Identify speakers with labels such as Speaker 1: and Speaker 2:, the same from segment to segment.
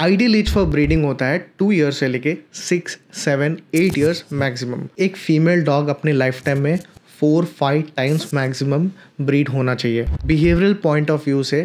Speaker 1: ideal age for breeding होता है to year से लेके six seven eight years maximum एक फीमेल डॉग अपने लाइफ टाइम में four five times maximum breed होना चाहिए बिहेवियरल पॉइंट ऑफ व्यू से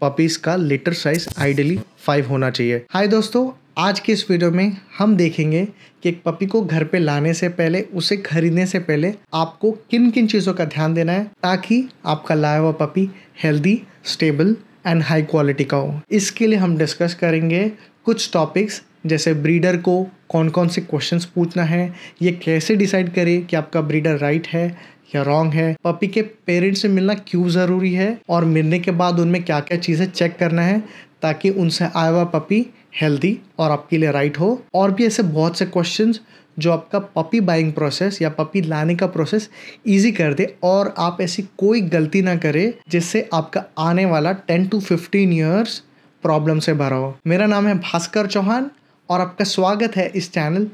Speaker 1: पपीज़ का लिटर साइज आइडियली फाइव होना चाहिए हाय दोस्तों आज के इस वीडियो में हम देखेंगे कि एक पपी को घर पे लाने से पहले उसे खरीदने से पहले आपको किन किन चीज़ों का ध्यान देना है ताकि आपका लाया हुआ puppy healthy stable and high quality का हो इसके लिए हम डिस्कस करेंगे कुछ टॉपिक्स जैसे ब्रीडर को कौन कौन से क्वेश्चंस पूछना है ये कैसे डिसाइड करें कि आपका ब्रीडर राइट है या रॉन्ग है पपी के पेरेंट्स से मिलना क्यों ज़रूरी है और मिलने के बाद उनमें क्या क्या चीज़ें चेक करना है ताकि उनसे आया हुआ पपी हेल्दी और आपके लिए राइट हो और भी ऐसे बहुत से क्वेश्चंस जो आपका पपी बाइंग प्रोसेस या पपी लाने का प्रोसेस ईजी कर दे और आप ऐसी कोई गलती ना करें जिससे आपका आने वाला ten to fifteen years problem से भरा हो मेरा नाम है भास्कर चौहान और आपका स्वागत है इस channel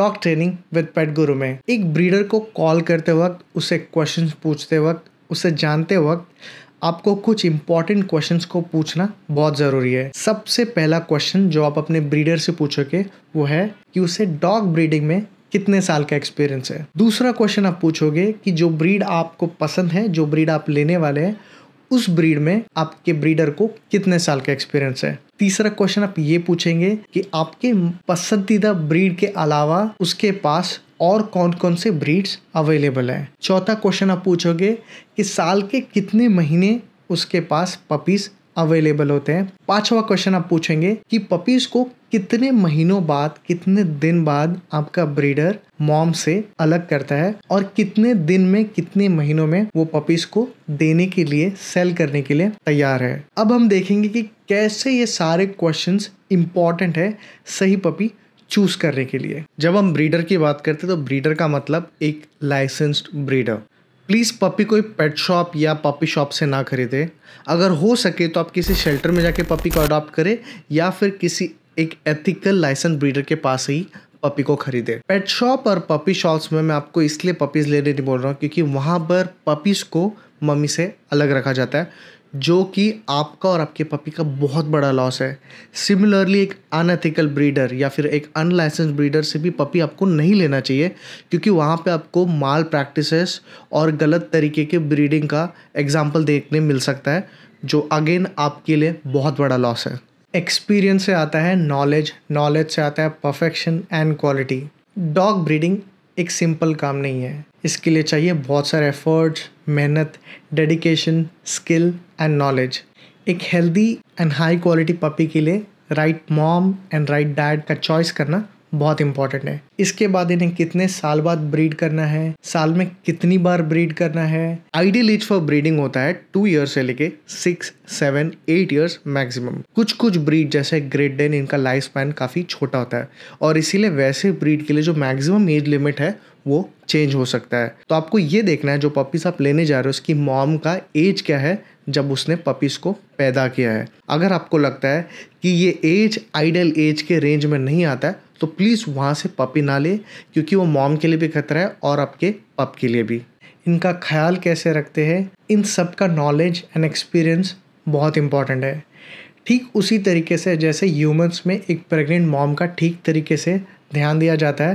Speaker 1: dog training with pet Guru में एक ब्रीडर को कॉल करते वक्त उसे क्वेश्चन पूछते वक्त उसे जानते वक्त आपको कुछ इंपॉर्टेंट क्वेश्चंस को पूछना बहुत ज़रूरी है सबसे पहला क्वेश्चन जो आप अपने ब्रीडर से पूछोगे वो है कि उसे डॉग ब्रीडिंग में कितने साल का एक्सपीरियंस है दूसरा क्वेश्चन आप पूछोगे कि जो ब्रीड आपको पसंद है जो ब्रीड आप लेने वाले हैं उस ब्रीड में आपके ब्रीडर को कितने साल का एक्सपीरियंस है तीसरा क्वेश्चन आप ये पूछेंगे कि आपके पसंदीदा ब्रीड के अलावा उसके पास और कौन कौन से ब्रीड्स अवेलेबल हैं चौथा क्वेश्चन आप पूछोगे कि साल के कितने महीने उसके पास पपीज़ अवेलेबल होते हैं पांचवा क्वेश्चन आप पूछेंगे कि पपीज को कितने महीनों बाद कितने दिन बाद आपका ब्रीडर मॉम से अलग करता है और कितने दिन में कितने महीनों में वो पपीज को देने के लिए सेल करने के लिए तैयार है अब हम देखेंगे कि कैसे ये सारे क्वेश्चंस इंपॉर्टेंट है सही पपी चूज़ करने के लिए जब हम ब्रीडर की बात करते हैं तो ब्रीडर का मतलब एक लाइसेंस्ड ब्रीडर प्लीज़ पपी कोई पेट शॉप या पपी शॉप से ना खरीदे अगर हो सके तो आप किसी शेल्टर में जाके पपी को अडॉप्ट करें या फिर किसी एक एथिकल लाइसेंस ब्रीडर के पास ही पपी को खरीदे पेट शॉप और पपी शॉप्स में मैं आपको इसलिए पपीज़ लेने नहीं बोल रहा हूँ क्योंकि वहाँ पर पपीज़ को मम्मी से अलग रखा जाता है जो कि आपका और आपके पपी का बहुत बड़ा लॉस है सिमिलरली एक अनएथिकल ब्रीडर या फिर एक अनलाइसेंस ब्रीडर से भी पपी आपको नहीं लेना चाहिए क्योंकि वहाँ पे आपको माल प्रैक्टिसेस और गलत तरीके के ब्रीडिंग का एग्जाम्पल देखने मिल सकता है जो अगेन आपके लिए बहुत बड़ा लॉस है एक्सपीरियंस से आता है नॉलेज नॉलेज से आता है perfection and quality dog breeding एक सिंपल काम नहीं है इसके लिए चाहिए बहुत सारे एफर्ट्स मेहनत डेडिकेशन स्किल एंड नॉलेज एक healthy and high quality puppy के लिए right mom and right dad का चॉइस करना बहुत इंपॉर्टेंट है इसके बाद इन्हें कितने साल बाद ब्रीड करना है साल में कितनी बार ब्रीड करना है आइडियल एज फॉर ब्रीडिंग होता है टू ईयर्स से लेके six seven eight years maximum कुछ कुछ ब्रीड जैसे ग्रेट डेन इनका लाइफ स्पैन काफ़ी छोटा होता है और इसीलिए वैसे ब्रीड के लिए जो मैक्सिमम एज लिमिट है वो चेंज हो सकता है तो आपको ये देखना है जो पपीस आप लेने जा रहे हो उसकी मॉम का एज क्या है जब उसने पपीस को पैदा किया है अगर आपको लगता है कि ये एज आइडियल एज के रेंज में नहीं आता है तो प्लीज़ वहाँ से पपी ना ले क्योंकि वो मॉम के लिए भी खतरा है और आपके पप के लिए भी इनका ख्याल कैसे रखते हैं इन सब का नॉलेज एंड एक्सपीरियंस बहुत इम्पॉर्टेंट है ठीक उसी तरीके से जैसे ह्यूमंस में एक प्रेग्नेंट मॉम का ठीक तरीके से ध्यान दिया जाता है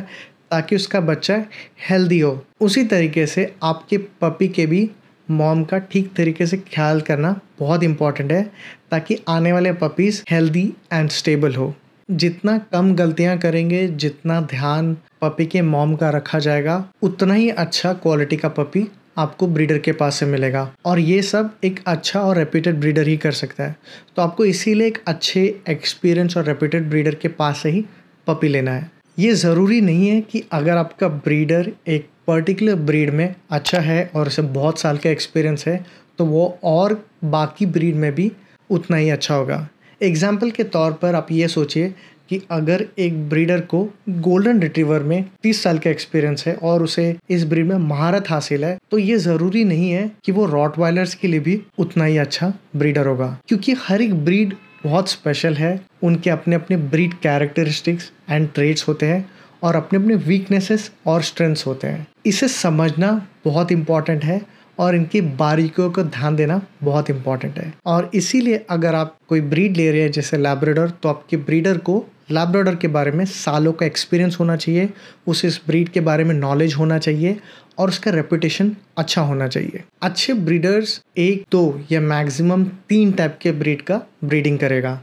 Speaker 1: ताकि उसका बच्चा हेल्दी हो उसी तरीके से आपके पपी के भी मॉम का ठीक तरीके से ख्याल करना बहुत इम्पॉर्टेंट है ताकि आने वाले पपीज़ हेल्दी एंड स्टेबल हो जितना कम गलतियां करेंगे जितना ध्यान पपी के मॉम का रखा जाएगा उतना ही अच्छा क्वालिटी का पपी आपको ब्रीडर के पास से मिलेगा और ये सब एक अच्छा और रेप्यूटेड ब्रीडर ही कर सकता है तो आपको इसीलिए एक अच्छे एक्सपीरियंस और रेप्यूटेड ब्रीडर के पास से ही पपी लेना है ये ज़रूरी नहीं है कि अगर आपका ब्रीडर एक पर्टिकुलर ब्रीड में अच्छा है और उसे बहुत साल का एक्सपीरियंस है तो वो और बाकी ब्रीड में भी उतना ही अच्छा होगा एग्जाम्पल के तौर पर आप ये सोचिए कि अगर एक ब्रीडर को गोल्डन रिट्रीवर में 30 साल का एक्सपीरियंस है और उसे इस ब्रीड में महारत हासिल है तो ये ज़रूरी नहीं है कि वो रॉट के लिए भी उतना ही अच्छा ब्रीडर होगा क्योंकि हर एक ब्रीड बहुत स्पेशल है उनके अपने अपने ब्रीड कैरेक्टरिस्टिक्स एंड ट्रेड्स होते हैं और अपने अपने वीकनेसेस और स्ट्रेंथ्स होते हैं इसे समझना बहुत इंपॉर्टेंट है और इनकी बारीकियों को ध्यान देना बहुत इंपॉर्टेंट है और इसीलिए अगर आप कोई ब्रीड ले रहे हैं जैसे लैब्रेडर तो आपके ब्रीडर को लाब्राडोर के बारे में सालों का एक्सपीरियंस होना चाहिए उस इस ब्रीड के बारे में नॉलेज होना चाहिए और उसका रेपुटेशन अच्छा होना चाहिए अच्छे ब्रीडर्स एक दो या मैक्सिमम तीन टाइप के ब्रीड का ब्रीडिंग करेगा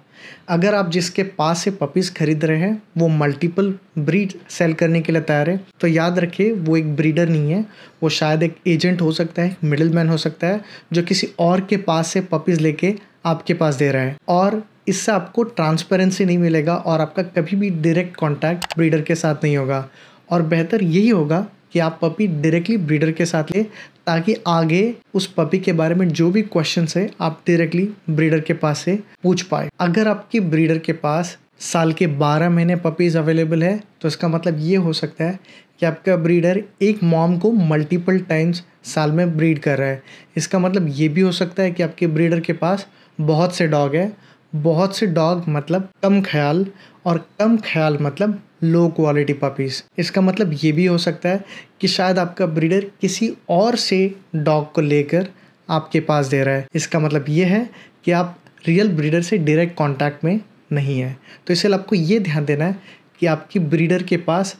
Speaker 1: अगर आप जिसके पास से पपीज़ खरीद रहे हैं वो मल्टीपल ब्रीड सेल करने के लिए तैयार है तो याद रखिए वो एक ब्रीडर नहीं है वो शायद एक एजेंट हो सकता है मिडिल मैन हो सकता है जो किसी और के पास से पपीज़ लेके आपके पास दे रहा है और इससे आपको ट्रांसपेरेंसी नहीं मिलेगा और आपका कभी भी डायरेक्ट कांटेक्ट ब्रीडर के साथ नहीं होगा और बेहतर यही होगा कि आप पपी डायरेक्टली ब्रीडर के साथ लें ताकि आगे उस पपी के बारे में जो भी क्वेश्चन है आप डायरेक्टली ब्रीडर के पास से पूछ पाए अगर आपके ब्रीडर के पास साल के 12 महीने पपीज़ अवेलेबल है तो इसका मतलब ये हो सकता है कि आपका ब्रीडर एक मॉम को मल्टीपल टाइम्स साल में ब्रीड कर रहा है इसका मतलब ये भी हो सकता है कि आपके ब्रीडर के पास बहुत से डॉग हैं बहुत से डॉग मतलब कम ख्याल और कम ख्याल मतलब लो क्वालिटी पपीज़ इसका मतलब ये भी हो सकता है कि शायद आपका ब्रीडर किसी और से डॉग को लेकर आपके पास दे रहा है इसका मतलब ये है कि आप रियल ब्रीडर से डायरेक्ट कांटेक्ट में नहीं है तो इसलिए आपको ये ध्यान देना है कि आपकी ब्रीडर के पास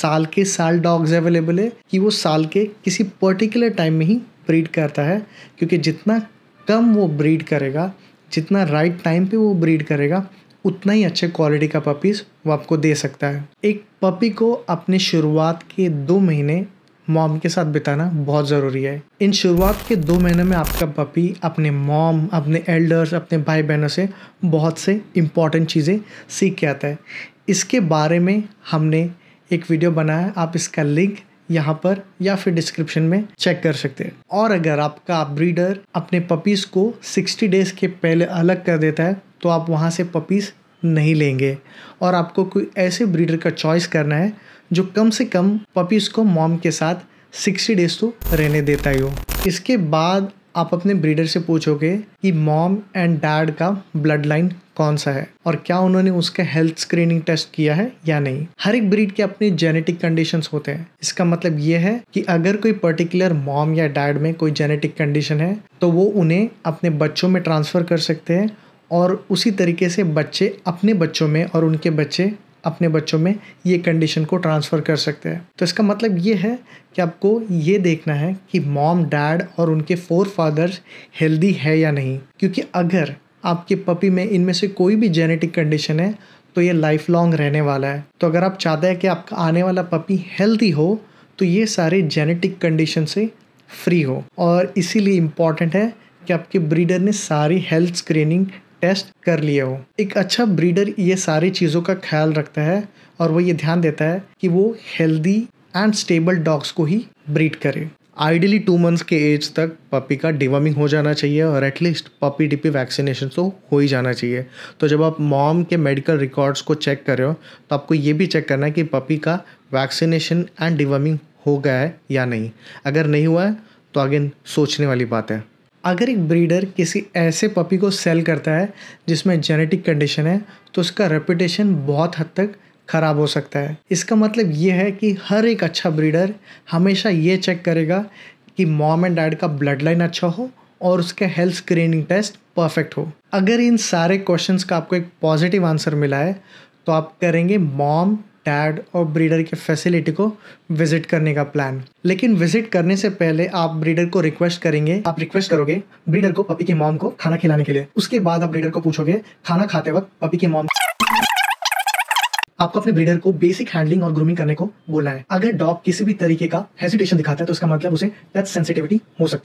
Speaker 1: साल के साल डॉग्स अवेलेबल है कि वो साल के किसी पर्टिकुलर टाइम में ही ब्रीड करता है क्योंकि जितना कम वो ब्रीड करेगा जितना राइट टाइम पे वो ब्रीड करेगा उतना ही अच्छे क्वालिटी का पपीज़ वो आपको दे सकता है एक पपी को अपने शुरुआत के दो महीने मॉम के साथ बिताना बहुत ज़रूरी है इन शुरुआत के दो महीने में आपका पपी अपने मॉम अपने एल्डर्स अपने भाई बहनों से बहुत से इम्पॉर्टेंट चीज़ें सीख के आता है इसके बारे में हमने एक वीडियो बनाया आप इसका लिंक यहाँ पर या फिर डिस्क्रिप्शन में चेक कर सकते हैं और अगर आपका ब्रीडर अपने पपीज़ को 60 डेज़ के पहले अलग कर देता है तो आप वहाँ से पपीज़ नहीं लेंगे और आपको कोई ऐसे ब्रीडर का चॉइस करना है जो कम से कम पपीज़ को मॉम के साथ 60 डेज़ तो रहने देता ही हो इसके बाद आप अपने ब्रीडर से पूछोगे कि मॉम एंड डैड का ब्लड लाइन कौन सा है और क्या उन्होंने उसके हेल्थ स्क्रीनिंग टेस्ट किया है या नहीं हर एक ब्रीड के अपने जेनेटिक कंडीशन होते हैं इसका मतलब ये है कि अगर कोई पर्टिकुलर मॉम या डैड में कोई जेनेटिक कंडीशन है तो वो उन्हें अपने बच्चों में ट्रांसफ़र कर सकते हैं और उसी तरीके से बच्चे अपने बच्चों में और उनके बच्चे अपने बच्चों में ये कंडीशन को ट्रांसफ़र कर सकते हैं तो इसका मतलब ये है कि आपको ये देखना है कि मॉम डैड और उनके फोर फादर्स हेल्दी है या नहीं क्योंकि अगर आपके पपी में इनमें से कोई भी जेनेटिक कंडीशन है तो ये लाइफ लॉन्ग रहने वाला है तो अगर आप चाहते हैं कि आपका आने वाला पपी हेल्दी हो तो ये सारे जेनेटिक कंडीशन से फ्री हो और इसीलिए इम्पॉर्टेंट है कि आपके ब्रीडर ने सारी हेल्थ स्क्रीनिंग टेस्ट कर लिए हो एक अच्छा ब्रीडर ये सारी चीज़ों का ख्याल रखता है और वो ये ध्यान देता है कि वो हेल्दी एंड स्टेबल डॉग्स को ही ब्रीड करे आइडियली टू मंथ्स के एज तक पपी का डिवमिंग हो जाना चाहिए और एटलीस्ट पपी डिपी वैक्सीनेशन तो हो ही जाना चाहिए तो जब आप मॉम के मेडिकल रिकॉर्ड्स को चेक कर रहे हो तो आपको ये भी चेक करना है कि पपी का वैक्सीनेशन एंड डिवमिंग हो गया है या नहीं अगर नहीं हुआ है तो अगेन सोचने वाली बात है अगर एक ब्रीडर किसी ऐसे पपी को सेल करता है जिसमें जेनेटिक कंडीशन है तो उसका रेपुटेशन बहुत हद तक ख़राब हो सकता है इसका मतलब ये है कि हर एक अच्छा ब्रीडर हमेशा ये चेक करेगा कि मॉम एंड डैड का ब्लड लाइन अच्छा हो और उसके हेल्थ स्क्रीनिंग टेस्ट परफेक्ट हो अगर इन सारे क्वेश्चंस का आपको एक पॉजिटिव आंसर मिला है तो आप करेंगे मॉम टैड और ब्रीडर के फैसिलिटी को विजिट करने का प्लान लेकिन विजिट करने से पहले आप ब्रीडर को रिक्वेस्ट करेंगे आप रिक्वेस्ट करोगे ब्रीडर को पपी के मॉम को खाना खिलाने के लिए उसके बाद आप ब्रीडर को पूछोगे खाना खाते वक्त पपी के मॉम आपको अपने ब्रीडर को बेसिक हैंडलिंग और ग्रूमिंग करने को बोला है अगर डॉग किसी भी तरीके का हेजिटेशन दिखाता है तो उसका मतलब उसे टच सेंसिटिविटी हो सकती है